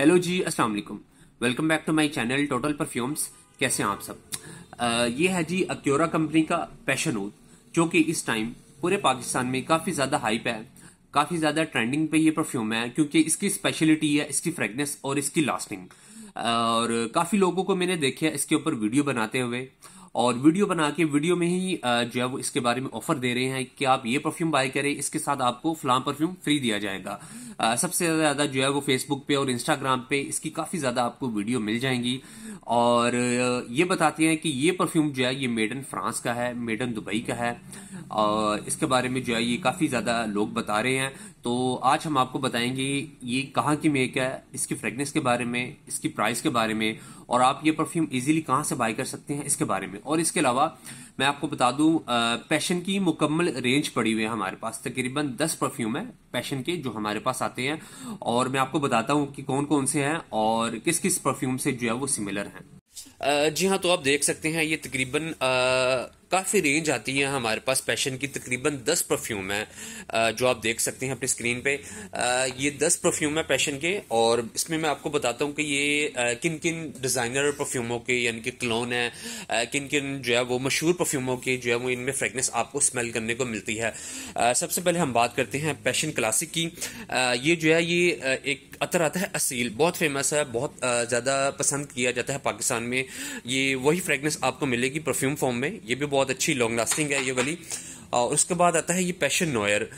hello जी अस्सलाम वालेकुम welcome back to my channel total perfumes कैसे हैं आप सब आ, ये है जी अक्योरा कंपनी का पैशन ऊद जो कि इस टाइम पूरे पाकिस्तान में काफ़ी ज़्यादा हाइप है काफ़ी ज़्यादा ट्रेंडिंग पे ये परफ्यूम है क्योंकि इसकी स्पेशलिटी है इसकी फ्रेगनेस और इसकी लास्टिंग और काफ़ी लोगों को मैंने देखे इसके ऊपर वीडियो बनाते हुए और वीडियो बना के वीडियो में ही जो है वो इसके बारे में ऑफर दे रहे हैं कि आप ये परफ्यूम बाय करें इसके साथ आपको फ्लाम परफ्यूम फ्री दिया जाएगा सबसे ज्यादा जो है वो फेसबुक पे और इंस्टाग्राम पे इसकी काफी ज्यादा आपको वीडियो मिल जाएंगी और ये बताती हैं कि ये परफ्यूम जो है ये मेड इन फ्रांस का है मेड इन दुबई का है और इसके बारे में जो है ये काफी ज्यादा लोग बता रहे हैं तो आज हम आपको बताएंगे ये कहाँ की मेक है इसकी फ्रेगनेंस के बारे में इसकी प्राइस के बारे में और आप ये परफ्यूम इजीली कहाँ से बाय कर सकते हैं इसके बारे में और इसके अलावा मैं आपको बता दूं पैशन की मुकम्मल रेंज पड़ी हुई है हमारे पास तकरीबन दस परफ्यूम है पैशन के जो हमारे पास आते हैं और मैं आपको बताता हूँ कि कौन कौन से हैं और किस किस परफ्यूम से जो है वो सिमिलर हैं जी हाँ तो आप देख सकते हैं ये तकरीबन काफ़ी रेंज आती है हमारे पास पैशन की तकरीबन दस परफ्यूम है जो आप देख सकते हैं अपनी स्क्रीन पे ये दस परफ्यूम है पैशन के और इसमें मैं आपको बताता हूँ कि ये किन किन डिज़ाइनर परफ्यूमों के यानी कि क्लोन है किन किन जो है वो मशहूर परफ्यूमों के जो है वो इनमें फ्रेगनेस आपको स्मेल करने को मिलती है सबसे पहले हम बात करते हैं पैशन क्लासिक की ये जो है ये एक अतर आता है असील बहुत फेमस है बहुत ज़्यादा पसंद किया जाता है पाकिस्तान में ये वही फ्रेगनेस आपको मिलेगी परफ्यूम फॉर्म में ये भी बहुत बहुत अच्छी लॉन्ग लास्टिंग है ये वाली और उसके बाद आता है ये पैशन नोयर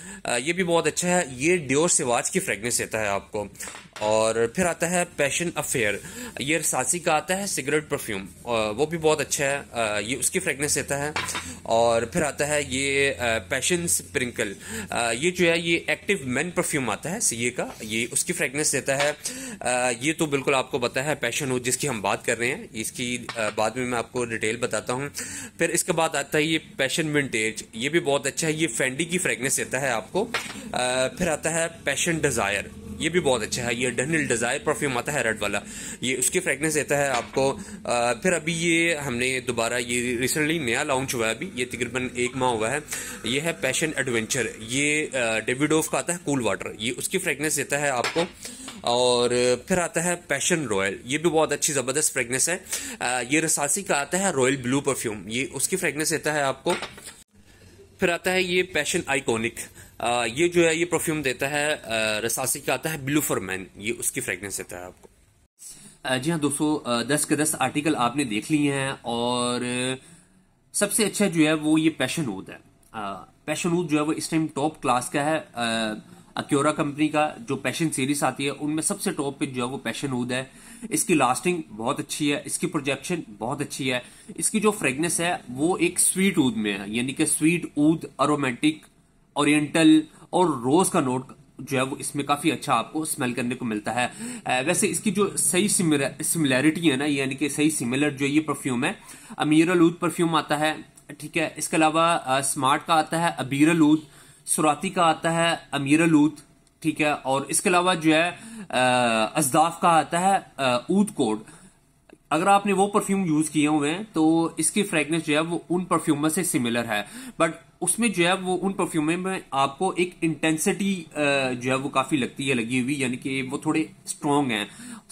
ये भी बहुत अच्छा है ये ड्योर सिवाज की फ्रेगनेंस देता है आपको और फिर आता है पैशन अफेयर ये सासी का आता है सिगरेट परफ्यूम वो भी बहुत अच्छा है ये उसकी फ्रेगनेंस देता है और फिर आता है ये पैशन स्प्रिंकल ये जो है ये एक्टिव मैन परफ्यूम आता है सीए का ये उसकी फ्रेगनेंस देता है ये तो बिल्कुल आपको पता है पैशन हो जिसकी हम बात कर रहे हैं इसकी बाद में मैं आपको डिटेल बताता हूँ फिर इसके बाद आता है ये पैशन विंटेज ये भी भी बहुत अच्छा है ये फेंडी की फ्रेगनेंस देता है आपको आ, फिर आता है पैशन डिज़ायर ये भी बहुत अच्छा है ये डनिल डिज़ायर परफ्यूम आता है रेड वाला ये उसकी फ्रेगनेंस देता है आपको आ, फिर अभी ये हमने दोबारा ये रिसेंटली नया लॉन्च हुआ है अभी ये तकरीबन एक माह हुआ है ये है पैशन एडवेंचर ये डेविडोव का आता है कूल वाटर ये उसकी फ्रेगनेंस देता है आपको और फिर आता है पैशन रॉयल ये भी बहुत अच्छी ज़बरदस्त फ्रेगनेंस है आ, ये रसासी का आता है रॉयल ब्लू परफ्यूम ये उसकी फ्रेगनेंस देता है आपको फिर आता है ये पैशन आइकॉनिक ये जो है ये परफ्यूम देता है रसासी का आता है ब्लू फॉर मैन ये उसकी फ्रेगनेंस देता है आपको जी हाँ दोस्तों दस के दस आर्टिकल आपने देख लिए हैं और सबसे अच्छा जो है वो ये पैशन ऊद है पैशन ऊद जो है वो इस टाइम टॉप क्लास का है अक्योरा कंपनी का जो पैशन सीरीज आती है उनमें सबसे टॉप पे जो है वो पैशन उद है इसकी लास्टिंग बहुत अच्छी है इसकी प्रोजेक्शन बहुत अच्छी है इसकी जो फ्रेगनेस है वो एक स्वीट ऊद में है यानी कि स्वीट ऊद अरोमेटिक ओरिएंटल और रोज का नोट जो है वो इसमें काफी अच्छा आपको स्मेल करने को मिलता है वैसे इसकी जो सही सिमिलैरिटी है ना यानी कि सही सिमिलर जो ये परफ्यूम है अमीरल ऊद परफ्यूम आता है ठीक है इसके अलावा स्मार्ट का आता है अबीरल ऊद सुराती का आता है अमीर लूत ठीक है और इसके अलावा जो है अजदाफ का आता है ऊद कोड अगर आपने वो परफ्यूम यूज किए हुए हैं तो इसकी फ्रेगनेंस जो है वो उन परफ्यूम में से सिमिलर है बट उसमें जो है वो उन परफ्यूमे में आपको एक इंटेंसिटी जो है वो काफ़ी लगती है लगी हुई यानी कि वो थोड़े स्ट्रॉन्ग हैं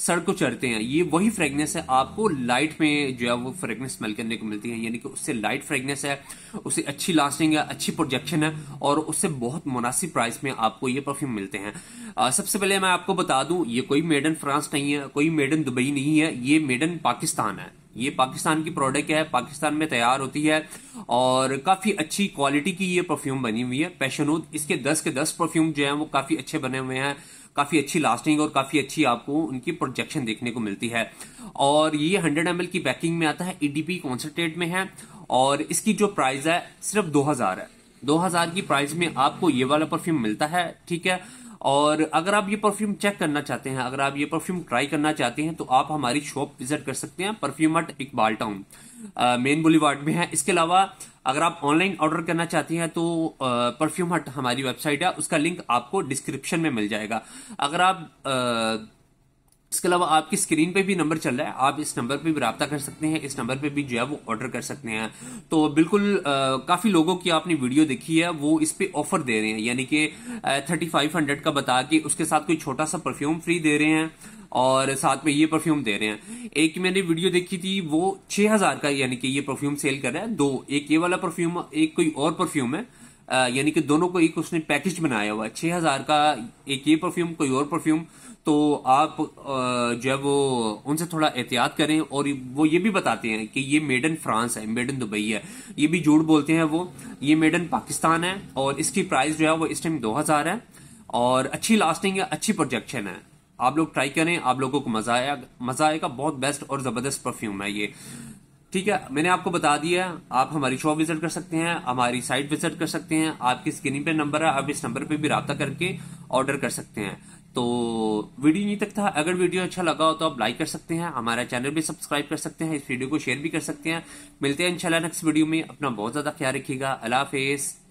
सड़ को चढ़ते हैं ये वही फ्रेगनेस है आपको लाइट में जो है वो फ्रेगनेंस स्मेल करने को मिलती है यानी कि उससे लाइट फ्रेगनेस है उससे अच्छी लास्टिंग है अच्छी प्रोजेक्शन है और उससे बहुत मुनासिब प्राइस में आपको ये परफ्यूम मिलते हैं आ, सबसे पहले मैं आपको बता दूं ये कोई मेड इन फ्रांस नहीं है कोई मेड इन दुबई नहीं है ये मेड इन पाकिस्तान है ये पाकिस्तान की प्रोडक्ट है पाकिस्तान में तैयार होती है और काफ़ी अच्छी क्वालिटी की ये परफ्यूम बनी हुई है पैशनूद इसके दस के दस परफ्यूम जो है वो काफ़ी अच्छे बने हुए हैं काफ़ी अच्छी लास्टिंग और काफ़ी अच्छी आपको उनकी प्रोजेक्शन देखने को मिलती है और ये हंड्रेड एम की पैकिंग में आता है ईडीपी e कॉन्सेंट्रेट में है और इसकी जो प्राइस है सिर्फ दो है 2000 की प्राइस में आपको ये वाला परफ्यूम मिलता है ठीक है और अगर आप ये परफ्यूम चेक करना चाहते हैं अगर आप ये परफ्यूम ट्राई करना चाहते हैं तो आप हमारी शॉप विजिट कर सकते हैं perfume at Iqbal town main boulevard में है इसके अलावा अगर आप ऑनलाइन ऑर्डर करना चाहते हैं तो परफ्यूम हट हमारी वेबसाइट है उसका लिंक आपको डिस्क्रिप्शन में मिल जाएगा अगर आप आ, इसके अलावा आपकी स्क्रीन पे भी नंबर चल रहा है आप इस नंबर पे भी रबता कर सकते हैं इस नंबर पे भी जो है वो ऑर्डर कर सकते हैं तो बिल्कुल आ, काफी लोगों की आपने वीडियो देखी है वो इस पे ऑफर दे रहे हैं यानी कि थर्टी फाइव हंड्रेड का बता के उसके साथ कोई छोटा सा परफ्यूम फ्री दे रहे हैं और साथ में ये परफ्यूम दे रहे हैं एक मैंने वीडियो देखी थी वो छह हजार का यानी कि ये परफ्यूम सेल कर रहा है दो एक ये वाला परफ्यूम एक कोई और परफ्यूम है यानी कि दोनों को एक उसने पैकेज बनाया हुआ छह हजार का एक ये परफ्यूम कोई और परफ्यूम तो आप जो है वो उनसे थोड़ा एहतियात करें और वो ये भी बताते हैं कि ये मेड इन फ्रांस है मेड इन दुबई है ये भी झूठ बोलते हैं वो ये मेड इन पाकिस्तान है और इसकी प्राइस जो है वो इस टाइम दो हजार है और अच्छी लास्टिंग है अच्छी प्रोजेक्शन है आप लोग ट्राई करें आप लोगों को मजा आएगा मजा आएगा बहुत बेस्ट और जबरदस्त परफ्यूम है ये ठीक है मैंने आपको बता दिया आप हमारी शॉप विजिट कर सकते हैं हमारी साइट विजिट कर सकते हैं आपकी स्क्रीन पे नंबर है आप इस नंबर पे भी रहा करके ऑर्डर कर सकते हैं तो वीडियो यहीं तक था अगर वीडियो अच्छा लगा हो तो आप लाइक कर सकते हैं हमारा चैनल भी सब्सक्राइब कर सकते हैं इस वीडियो को शेयर भी कर सकते हैं मिलते हैं इंशाल्लाह नेक्स्ट वीडियो में अपना बहुत ज्यादा ख्याल रखिएगा अल्लाह हाफिज़